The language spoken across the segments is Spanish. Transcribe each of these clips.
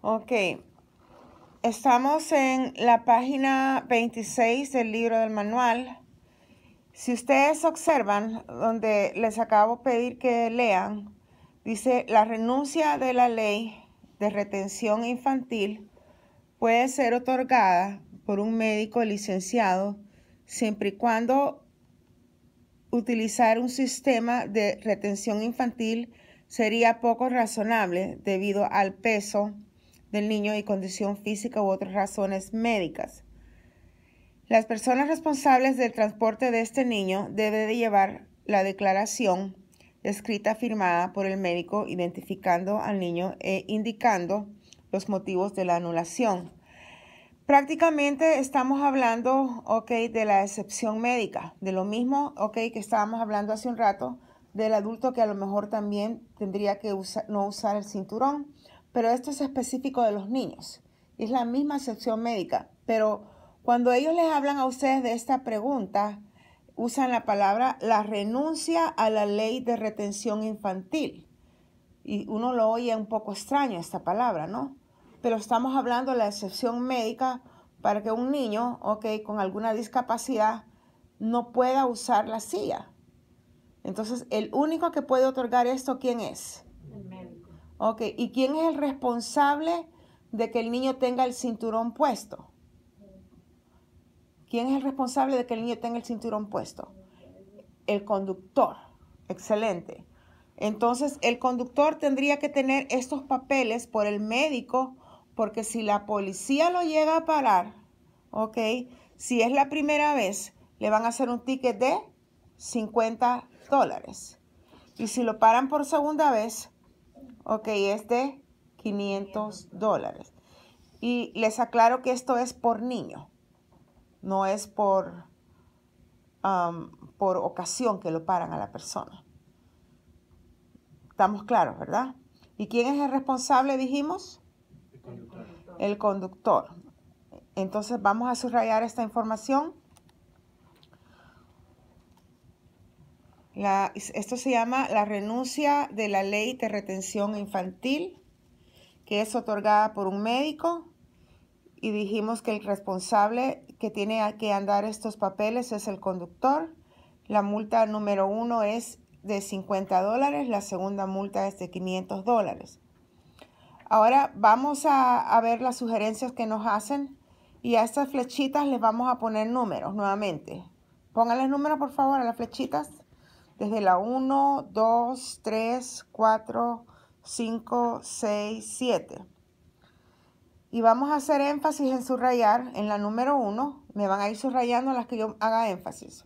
Ok. Estamos en la página 26 del libro del manual. Si ustedes observan, donde les acabo de pedir que lean, dice la renuncia de la ley de retención infantil puede ser otorgada por un médico licenciado siempre y cuando utilizar un sistema de retención infantil sería poco razonable debido al peso del niño y condición física u otras razones médicas. Las personas responsables del transporte de este niño deben de llevar la declaración escrita firmada por el médico identificando al niño e indicando los motivos de la anulación. Prácticamente estamos hablando, ok, de la excepción médica, de lo mismo, ok, que estábamos hablando hace un rato del adulto que a lo mejor también tendría que no usar el cinturón pero esto es específico de los niños. Es la misma excepción médica, pero cuando ellos les hablan a ustedes de esta pregunta, usan la palabra la renuncia a la ley de retención infantil. Y uno lo oye un poco extraño esta palabra, ¿no? Pero estamos hablando de la excepción médica para que un niño, ok, con alguna discapacidad, no pueda usar la silla. Entonces, el único que puede otorgar esto, ¿quién es? Ok, ¿y quién es el responsable de que el niño tenga el cinturón puesto? ¿Quién es el responsable de que el niño tenga el cinturón puesto? El conductor. Excelente. Entonces, el conductor tendría que tener estos papeles por el médico, porque si la policía lo llega a parar, ¿ok? Si es la primera vez, le van a hacer un ticket de 50 dólares. Y si lo paran por segunda vez, Ok, es de 500 dólares. Y les aclaro que esto es por niño, no es por, por ocasión que lo paran a la persona. Estamos claros, ¿verdad? ¿Y quién es el responsable, dijimos? El conductor. El conductor. Entonces vamos a subrayar esta información esto se llama la renuncia de la ley de retención infantil, que es otorgada por un médico. Y dijimos que el responsable que tiene que andar estos papeles es el conductor. La multa número uno es de 50 dólares, la segunda multa es de 500 dólares. Ahora vamos a, ver las sugerencias que nos hacen y a estas flechitas les vamos a poner números nuevamente. Pónganle números por favor a las flechitas desde la 1, 2, 3, 4, 5, 6, 7. Y vamos a hacer énfasis en subrayar. En la número 1 me van a ir subrayando las que yo haga énfasis.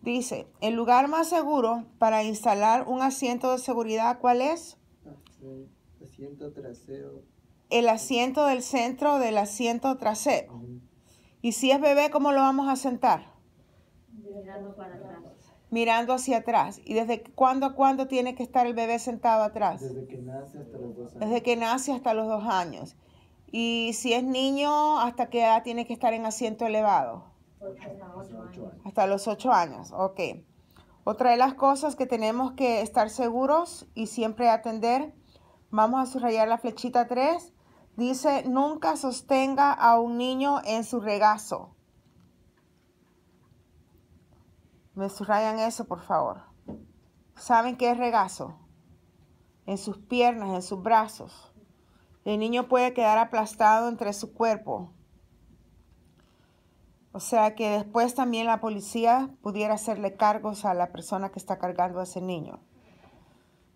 Dice, el lugar más seguro para instalar un asiento de seguridad, ¿cuál es? Asiento trasero. El asiento del centro del asiento trasero. Y si es bebé, ¿cómo lo vamos a sentar? Mirando para atrás mirando hacia atrás. ¿Y desde cuándo a cuándo tiene que estar el bebé sentado atrás? Desde que nace hasta los dos años. Desde que nace hasta los dos años. Y si es niño, ¿hasta qué edad tiene que estar en asiento elevado? Hasta los ocho años. Hasta los Ok. Otra de las cosas que tenemos que estar seguros y siempre atender, vamos a subrayar la flechita 3, dice, nunca sostenga a un niño en su regazo. Me subrayan eso, por favor. ¿Saben qué es regazo? En sus piernas, en sus brazos. El niño puede quedar aplastado entre su cuerpo. O sea que después también la policía pudiera hacerle cargos a la persona que está cargando a ese niño.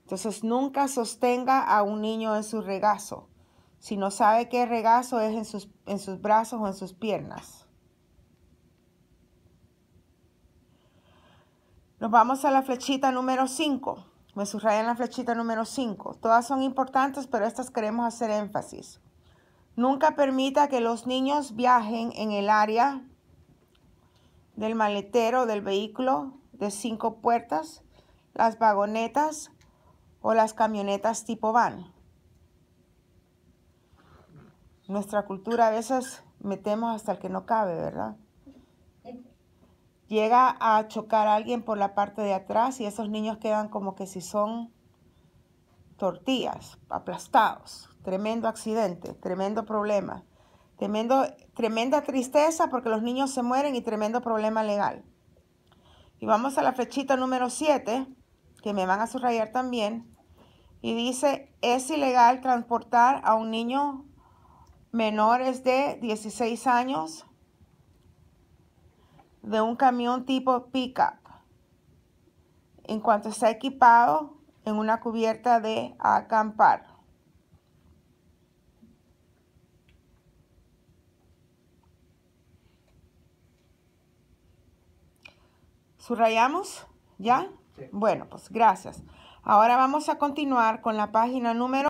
Entonces nunca sostenga a un niño en su regazo. Si no sabe qué regazo es en sus, en sus brazos o en sus piernas. Nos vamos a la flechita número 5. Me subrayan la flechita número 5. Todas son importantes, pero estas queremos hacer énfasis. Nunca permita que los niños viajen en el área del maletero del vehículo de cinco puertas, las vagonetas o las camionetas tipo van. Nuestra cultura a veces metemos hasta el que no cabe, ¿verdad? llega a chocar a alguien por la parte de atrás y esos niños quedan como que si son tortillas, aplastados. Tremendo accidente, tremendo problema. Tremendo, tremenda tristeza porque los niños se mueren y tremendo problema legal. Y vamos a la flechita número 7, que me van a subrayar también. Y dice, es ilegal transportar a un niño menores de 16 años de un camión tipo pickup en cuanto está equipado en una cubierta de acampar. ¿Subrayamos? ¿Ya? Bueno, pues gracias. Ahora vamos a continuar con la página número